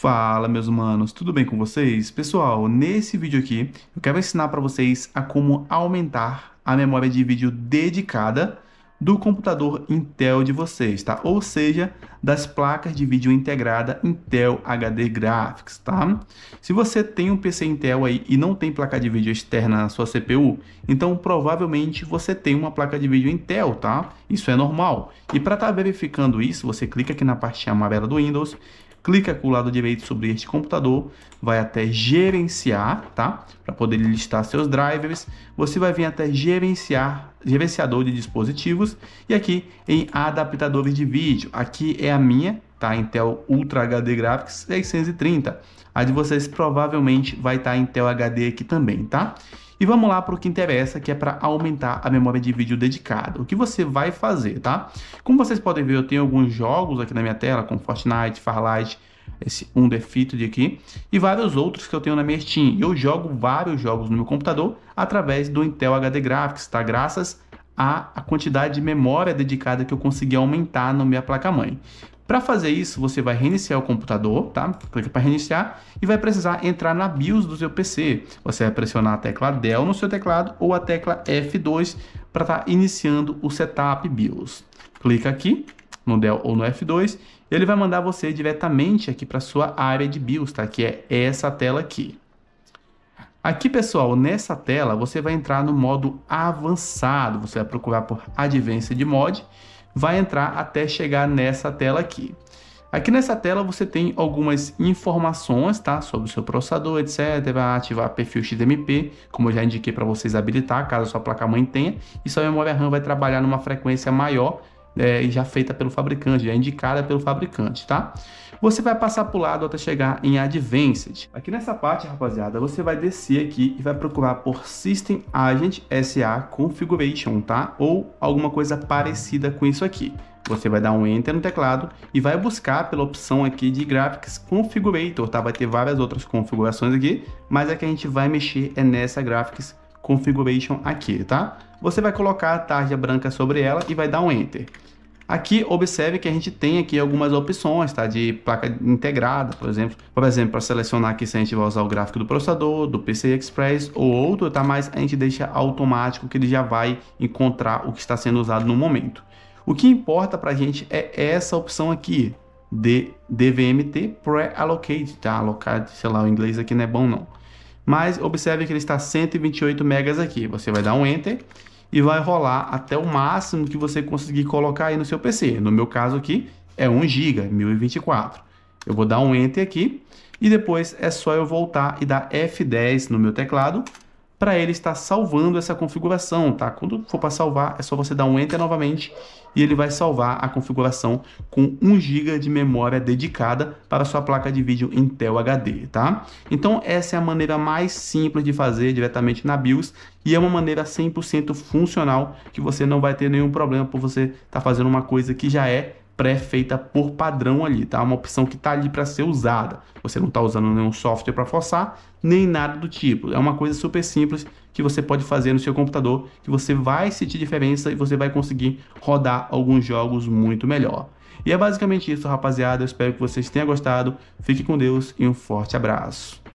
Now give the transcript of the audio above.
Fala meus manos, tudo bem com vocês? Pessoal, nesse vídeo aqui eu quero ensinar para vocês a como aumentar a memória de vídeo dedicada do computador Intel de vocês, tá? Ou seja, das placas de vídeo integrada Intel HD Graphics, tá? Se você tem um PC Intel aí e não tem placa de vídeo externa na sua CPU, então provavelmente você tem uma placa de vídeo Intel, tá? Isso é normal. E para estar tá verificando isso, você clica aqui na parte amarela do Windows, clica com o lado direito sobre este computador, vai até gerenciar, tá? Para poder listar seus drivers, você vai vir até gerenciar, gerenciador de dispositivos e aqui em adaptadores de vídeo. Aqui é a minha, tá? Intel Ultra HD Graphics 630. A de vocês provavelmente vai estar tá Intel HD aqui também, tá? E vamos lá para o que interessa, que é para aumentar a memória de vídeo dedicada. O que você vai fazer, tá? Como vocês podem ver, eu tenho alguns jogos aqui na minha tela, como Fortnite, Farlight, esse de aqui, e vários outros que eu tenho na minha Steam. Eu jogo vários jogos no meu computador através do Intel HD Graphics, tá? Graças a quantidade de memória dedicada que eu consegui aumentar na minha placa-mãe. Para fazer isso, você vai reiniciar o computador, tá? Clica para reiniciar e vai precisar entrar na BIOS do seu PC. Você vai pressionar a tecla DEL no seu teclado ou a tecla F2 para estar tá iniciando o setup BIOS. Clica aqui no DEL ou no F2, ele vai mandar você diretamente aqui para sua área de BIOS, tá? Que é essa tela aqui. Aqui, pessoal, nessa tela, você vai entrar no modo avançado. Você vai procurar por Advanced Mod vai entrar até chegar nessa tela aqui. Aqui nessa tela você tem algumas informações tá? sobre o seu processador, etc. Vai ativar perfil XMP, como eu já indiquei para vocês habilitar, caso a sua placa-mãe tenha. E sua memória RAM vai trabalhar numa frequência maior é, já feita pelo fabricante, já indicada pelo fabricante, tá? Você vai passar para o lado até chegar em Advanced. Aqui nessa parte, rapaziada, você vai descer aqui e vai procurar por System Agent SA Configuration, tá? Ou alguma coisa parecida com isso aqui. Você vai dar um Enter no teclado e vai buscar pela opção aqui de Graphics Configurator, tá? Vai ter várias outras configurações aqui, mas a que a gente vai mexer é nessa Graphics configuration aqui, tá? Você vai colocar a tarja branca sobre ela e vai dar um enter. Aqui, observe que a gente tem aqui algumas opções, tá? De placa integrada, por exemplo. Por exemplo, para selecionar aqui se a gente vai usar o gráfico do processador, do PCI Express ou outro, tá? Mas a gente deixa automático que ele já vai encontrar o que está sendo usado no momento. O que importa para a gente é essa opção aqui, de DVMT Pre-Allocate, tá? Alocar, sei lá, o inglês aqui não é bom não. Mas observe que ele está 128 megas aqui. Você vai dar um Enter e vai rolar até o máximo que você conseguir colocar aí no seu PC. No meu caso aqui é 1 GB, 1024. Eu vou dar um Enter aqui e depois é só eu voltar e dar F10 no meu teclado para ele estar salvando essa configuração, tá? Quando for para salvar, é só você dar um Enter novamente e ele vai salvar a configuração com 1 GB de memória dedicada para sua placa de vídeo Intel HD, tá? Então essa é a maneira mais simples de fazer diretamente na BIOS e é uma maneira 100% funcional que você não vai ter nenhum problema por você estar tá fazendo uma coisa que já é pré-feita por padrão ali, tá? Uma opção que tá ali para ser usada. Você não está usando nenhum software para forçar, nem nada do tipo. É uma coisa super simples que você pode fazer no seu computador, que você vai sentir diferença e você vai conseguir rodar alguns jogos muito melhor. E é basicamente isso, rapaziada. Eu espero que vocês tenham gostado. Fique com Deus e um forte abraço.